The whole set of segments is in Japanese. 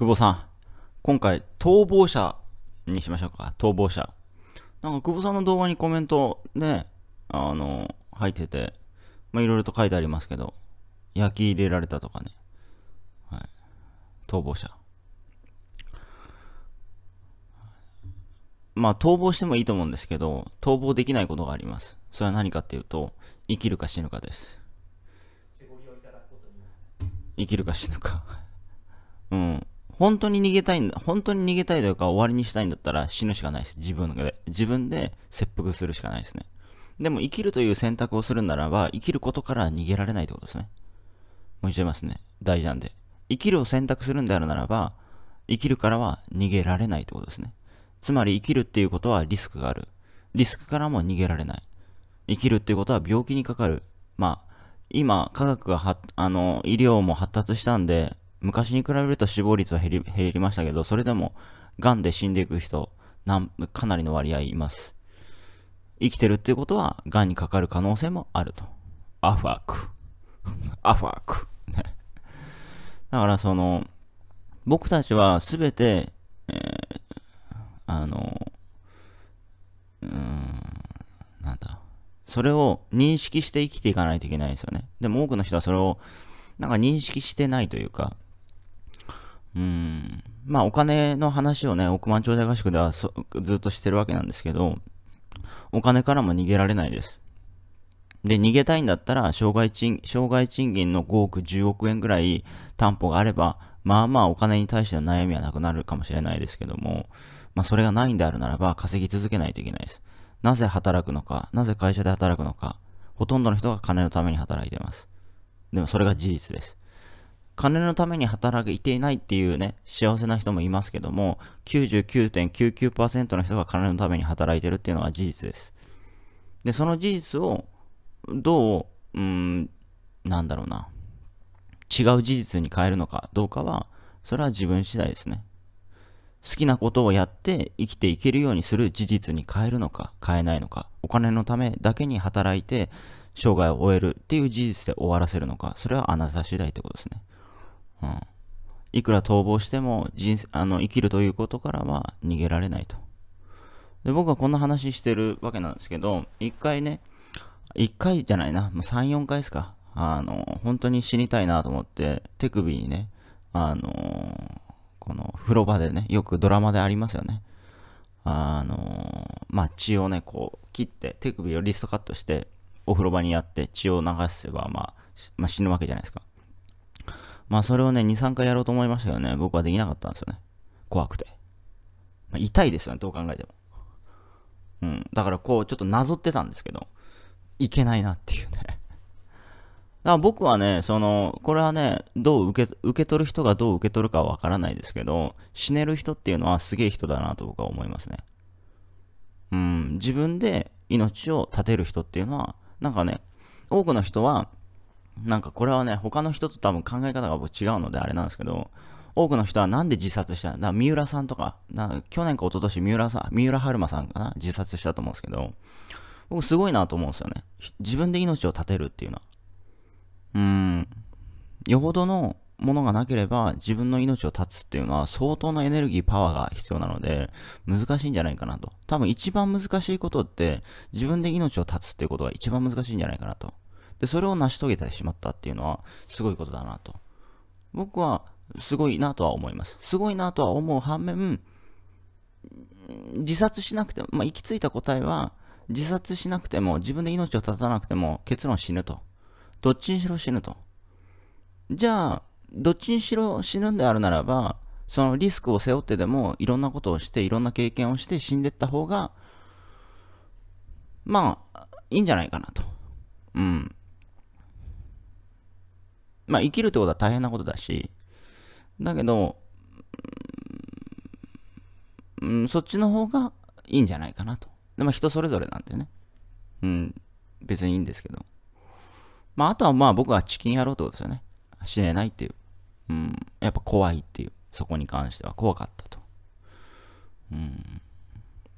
久保さん、今回、逃亡者にしましょうか。逃亡者。なんか、久保さんの動画にコメントね、あの、入ってて、まあ、いろいろと書いてありますけど、焼き入れられたとかね。はい。逃亡者。まあ、逃亡してもいいと思うんですけど、逃亡できないことがあります。それは何かっていうと、生きるか死ぬかです。生きるか死ぬか うん。本当に逃げたいんだ、本当に逃げたいというか終わりにしたいんだったら死ぬしかないです。自分で、自分で切腹するしかないですね。でも生きるという選択をするならば、生きることから逃げられないってことですね。もう一度言いますね。大事なんで。生きるを選択するんであるならば、生きるからは逃げられないってことですね。つまり生きるっていうことはリスクがある。リスクからも逃げられない。生きるっていうことは病気にかかる。まあ、今、科学がは、あの、医療も発達したんで、昔に比べると死亡率は減りましたけど、それでも、癌で死んでいく人、なんかなりの割合います。生きてるっていうことは、癌にかかる可能性もあると。アファーク。アファーク。だからその、僕たちはすべて、えー、あの、うーん、なんだ。それを認識して生きていかないといけないですよね。でも多くの人はそれを、なんか認識してないというか、うんまあお金の話をね億万長者合宿ではずっとしてるわけなんですけどお金からも逃げられないですで逃げたいんだったら障害賃障害賃金の5億10億円ぐらい担保があればまあまあお金に対しての悩みはなくなるかもしれないですけども、まあそれがないんであるならば稼ぎ続けないといけないです。なぜ働くのか、なぜ会社で働くのか、ほとんどの人が金のために働いてます。でもそれが事実です。金のために働いていないっていうね、幸せな人もいますけども、99.99%の人が金のために働いてるっていうのは事実です。で、その事実を、どう、うん、なんだろうな、違う事実に変えるのかどうかは、それは自分次第ですね。好きなことをやって生きていけるようにする事実に変えるのか変えないのかお金のためだけに働いて生涯を終えるっていう事実で終わらせるのかそれはあなた次第ってことですねいくら逃亡しても人あの生きるということからは逃げられないとで僕はこんな話してるわけなんですけど一回ね一回じゃないな、もう3、4回ですか。あの、本当に死にたいなと思って、手首にね、あの、この風呂場でね、よくドラマでありますよね。あの、まあ、血をね、こう、切って、手首をリストカットして、お風呂場にやって血を流せば、まあ、まあ、死ぬわけじゃないですか。まあそれをね、2、3回やろうと思いましたよね。僕はできなかったんですよね。怖くて。まあ、痛いですよね、どう考えても。うん。だからこう、ちょっとなぞってたんですけど、いけないなっていうね だから僕はね、その、これはね、どう受け、受け取る人がどう受け取るかはわからないですけど、死ねる人っていうのはすげえ人だなと僕は思いますね。うん、自分で命を絶てる人っていうのは、なんかね、多くの人は、なんかこれはね、他の人と多分考え方が僕違うのであれなんですけど、多くの人はなんで自殺しただ三浦さんとか、か去年か一昨年三浦さん、三浦春馬さんかな自殺したと思うんですけど、僕すごいなと思うんですよね。自分で命を絶てるっていうのは。うーん。よほどのものがなければ自分の命を絶つっていうのは相当なエネルギー、パワーが必要なので難しいんじゃないかなと。多分一番難しいことって自分で命を絶つっていうことが一番難しいんじゃないかなとで、それを成し遂げてしまったっていうのは、すごいことだなと。僕は、すごいなとは思います。すごいなとは思う反面、自殺しなくても、まあ、行き着いた答えは、自殺しなくても、自分で命を絶たなくても、結論死ぬと。どっちにしろ死ぬと。じゃあ、どっちにしろ死ぬんであるならば、そのリスクを背負ってでも、いろんなことをして、いろんな経験をして死んでった方が、まあ、いいんじゃないかなと。うん。まあ生きるってことは大変なことだし、だけど、うん、そっちの方がいいんじゃないかなと。でまあ人それぞれなんでね。うん、別にいいんですけど。まああとはまあ僕はチキン野郎ってことですよね。死ねないっていう。うん、やっぱ怖いっていう。そこに関しては怖かったと。うん。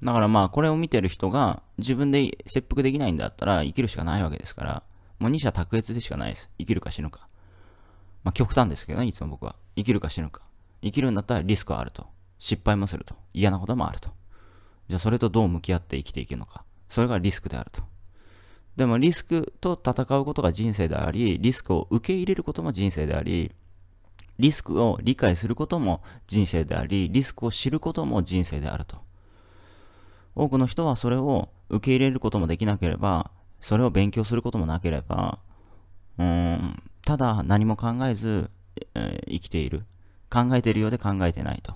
だからまあこれを見てる人が自分で切腹できないんだったら生きるしかないわけですから、もう二者卓越でしかないです。生きるか死ぬか。まあ、極端ですけどね、いつも僕は。生きるか死ぬか。生きるんだったらリスクはあると。失敗もすると。嫌なこともあると。じゃあそれとどう向き合って生きていけるのか。それがリスクであると。でもリスクと戦うことが人生であり、リスクを受け入れることも人生であり、リスクを理解することも人生であり、リスクを知ることも人生であると。多くの人はそれを受け入れることもできなければ、それを勉強することもなければ、うーん、ただ何も考えず、えー、生きている。考えているようで考えてないと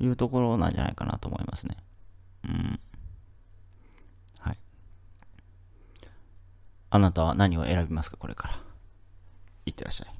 いうところなんじゃないかなと思いますね。うん。はい。あなたは何を選びますか、これから。いってらっしゃい。